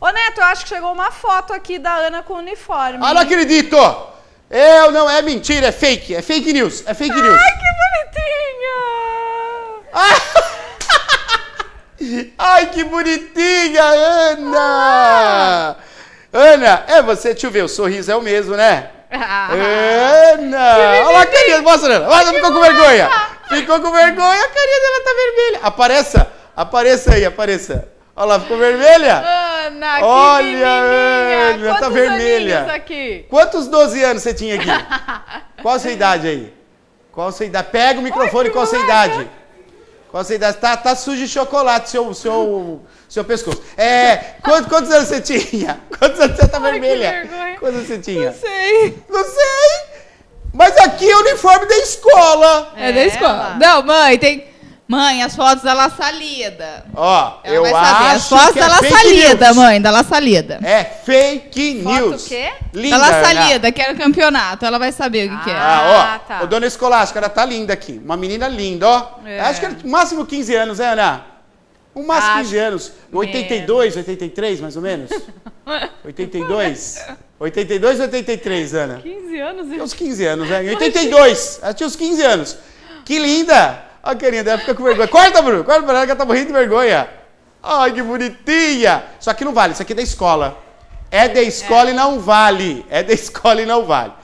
Ô Neto, eu acho que chegou uma foto aqui da Ana com o uniforme. Ah, não acredito! Eu não, é mentira, é fake, é fake news, é fake news. Ai, que bonitinha! Ai, que bonitinha, Ana! Ah. Ana, é você, deixa eu ver, o sorriso é o mesmo, né? Ah. Ana! Que Olha lá a carinha, mostra, Ana. Olha, ficou com vergonha. Ficou com vergonha, a carinha dela tá vermelha. Apareça, apareça aí, apareça. Olha lá, ficou vermelha? Ah. Ana, que Olha, que tá vermelha. aqui? Quantos 12 anos você tinha aqui? Qual a sua idade aí? Qual a sua idade? Pega o microfone, Oi, qual a sua idade? Qual a sua idade? Tá, tá sujo de chocolate seu, seu, seu pescoço. É, quantos, quantos anos você tinha? Quantos anos você tá Ai, vermelha? Quantos anos você tinha? Não sei. Não sei. Mas aqui é o uniforme da escola. É, é da escola. Ela. Não, mãe, tem Mãe, as fotos da La Salida. Ó, Ela eu acho As fotos da é La é Salida, news. mãe, da La Salida. É fake Foto news. o quê? Linda, da La Salida, né? que era o campeonato. Ela vai saber o que, ah, que é. Ah, ó. Ah, tá. O dona Escolástica, ela tá linda aqui. Uma menina linda, ó. É. Acho que era é máximo 15 anos, né, Ana? Um máximo acho 15 anos. 82, 83, mais ou menos. 82. 82 ou 83, Ana? 15 anos. Tinha uns 15 anos, né? 82. Ela tinha uns 15 anos. Que linda! A carinha dela fica com vergonha. Corta, Bruno! Corta Bruno, ela que tá morrendo de vergonha. Ai, que bonitinha! Só que não vale, isso aqui é da escola. É da escola é. e não vale. É da escola e não vale.